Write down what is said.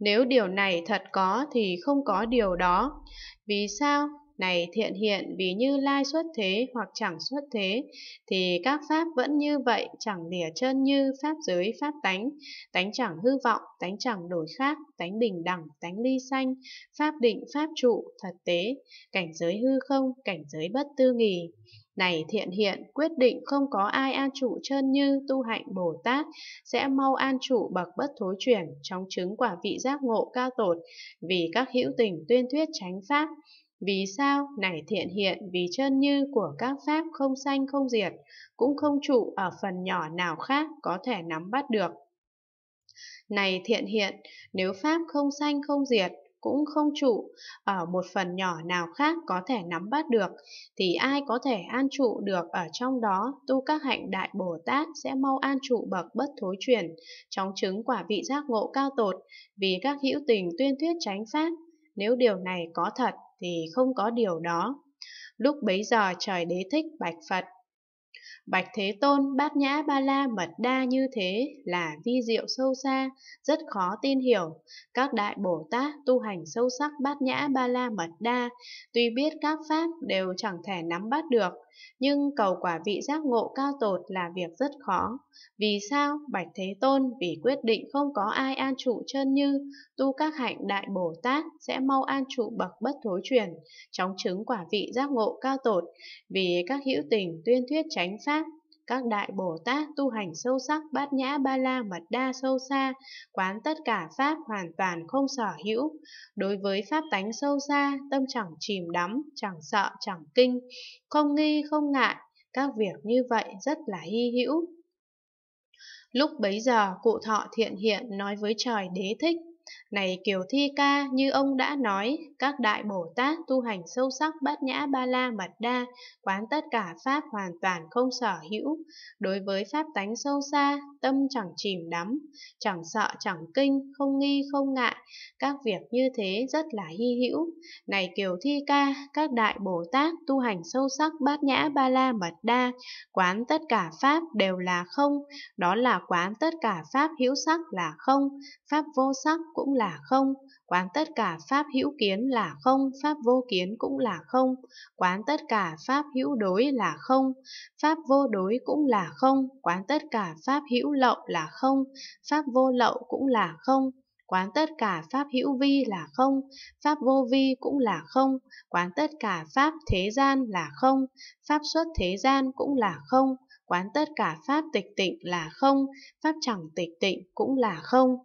Nếu điều này thật có thì không có điều đó. Vì sao? Này thiện hiện vì như lai xuất thế hoặc chẳng xuất thế, thì các pháp vẫn như vậy, chẳng lìa chân như pháp giới pháp tánh, tánh chẳng hư vọng, tánh chẳng đổi khác, tánh bình đẳng, tánh ly sanh, pháp định pháp trụ, thật tế, cảnh giới hư không, cảnh giới bất tư nghì. Này thiện hiện, quyết định không có ai an trụ chân như tu hạnh Bồ Tát, sẽ mau an trụ bậc bất thối chuyển trong chứng quả vị giác ngộ cao tột, vì các hữu tình tuyên thuyết tránh pháp. Vì sao? này thiện hiện vì chân như của các pháp không sanh không diệt, cũng không trụ ở phần nhỏ nào khác có thể nắm bắt được. Này thiện hiện, nếu pháp không sanh không diệt, cũng không trụ, ở một phần nhỏ nào khác có thể nắm bắt được, thì ai có thể an trụ được ở trong đó, tu các hạnh đại Bồ Tát sẽ mau an trụ bậc bất thối chuyển, chóng chứng quả vị giác ngộ cao tột, vì các hữu tình tuyên thuyết tránh pháp, nếu điều này có thật thì không có điều đó. Lúc bấy giờ trời đế thích bạch Phật, Bạch Thế Tôn bát nhã ba la mật đa như thế là vi diệu sâu xa, rất khó tin hiểu. Các đại Bồ Tát tu hành sâu sắc bát nhã ba la mật đa, tuy biết các pháp đều chẳng thể nắm bắt được, nhưng cầu quả vị giác ngộ cao tột là việc rất khó. Vì sao? Bạch Thế Tôn vì quyết định không có ai an trụ chân như, tu các hạnh đại Bồ Tát sẽ mau an trụ bậc bất thối chuyển, chóng chứng quả vị giác ngộ cao tột, vì các hữu tình tuyên thuyết tránh chánh pháp. Các đại Bồ Tát tu hành sâu sắc bát nhã ba la mật đa sâu xa, quán tất cả pháp hoàn toàn không sở hữu. Đối với pháp tánh sâu xa, tâm chẳng chìm đắm, chẳng sợ, chẳng kinh, không nghi, không ngại. Các việc như vậy rất là hy hữu. Lúc bấy giờ, cụ thọ thiện hiện nói với trời đế thích. Này Kiều Thi Ca, như ông đã nói, các đại Bồ Tát tu hành sâu sắc bát nhã ba la mật đa, quán tất cả Pháp hoàn toàn không sở hữu. Đối với Pháp tánh sâu xa, tâm chẳng chìm đắm, chẳng sợ chẳng kinh, không nghi không ngại. Các việc như thế rất là hy hữu. Này Kiều Thi Ca, các đại Bồ Tát tu hành sâu sắc bát nhã ba la mật đa, quán tất cả Pháp đều là không. Đó là quán tất cả Pháp hữu sắc là không, Pháp vô sắc cũng là không, quán tất cả pháp hữu kiến là không, pháp vô kiến cũng là không, quán tất cả pháp hữu đối là không, pháp vô đối cũng là không, quán tất cả pháp hữu lậu là không, pháp vô lậu cũng là không, quán tất cả pháp hữu vi là không, pháp vô vi cũng là không, quán tất cả pháp thế gian là không, pháp xuất thế gian cũng là không, quán tất cả pháp tịch tịnh là không, pháp chẳng tịch tịnh cũng là không.